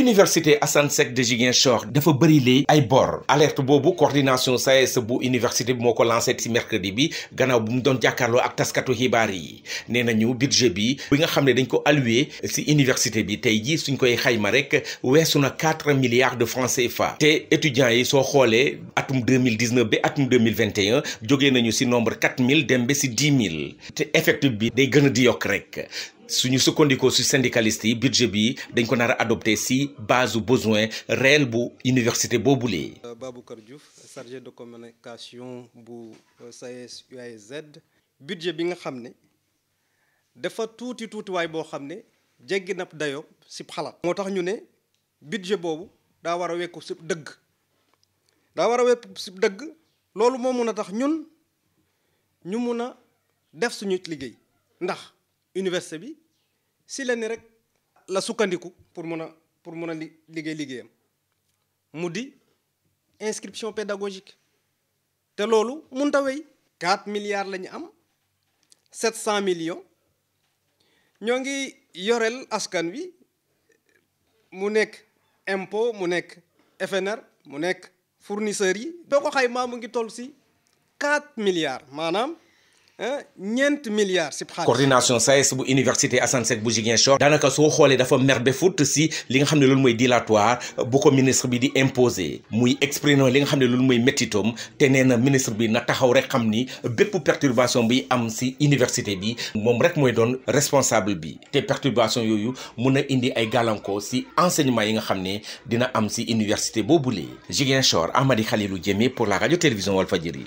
université Assane Seck de Ziguinchor dafa bëri lee ay bor alerte bobu coordination SAES e bu université bi université lancé ci mercredi bi gannaaw bu mu doon jakarlo ak taskatu xibaar yi nee nañu budget bi bi nga xamné dañ ko alloué ci université bi tay ji suñ koy xayma rek weesu na quatre milliards de francs CFA Té étudiants yi so xolé atum 2019 mille atum 2021 mille si nañu ci nombre 4000 mille dem ci dix mille effectif bi day gëna di yok rek suñu sukkandikoo su syndicaliste yi budget bi dañ ko nar a adopté si base besoin réel bu université boobulee Baboucar Diouf chargé de communication bu euh, SAES uaz e budget bi nga xam ne dafa tuuti tuutiwaay boo xam ne jéggi na dayo si xalat moo tax ñu ne budget boobu daa war a wekku si dëgg daa war a wekku si dëgg loolu moo mun a tax ñun ñu mun a def suñu liggéey ndax université bi si lenn rek la sukkandiku pour pour mun a liggéey liggéeyam mu di inscription pédagogique te loolu munta wéy 4 milliards am 700 millions Nous, ngi yoreel askan wi mu nekk impôt mu nekk FNR mu nekk nous yi boo ko xaymaa mu ngi 4 milliards maanaam Hein? ñent milliards si coordination SAES bu université Assane Seck bu chor danaka so xolé dafa mer foot si li nga xamné lool moy dilatoire bu ko ministre bi di imposé muy exprimer li nga xamné lool moy mooy méttitom te nee ministre bi na taxaw rek xam ni perturbation bi am si université bi mom rek moy doon responsable bi té perturbation yoyu mun indi ay galanko si enseignement yi nga xamné dina am si université boobulee chor amadi Khalilou Djemé pour la radio télévision Walfadjri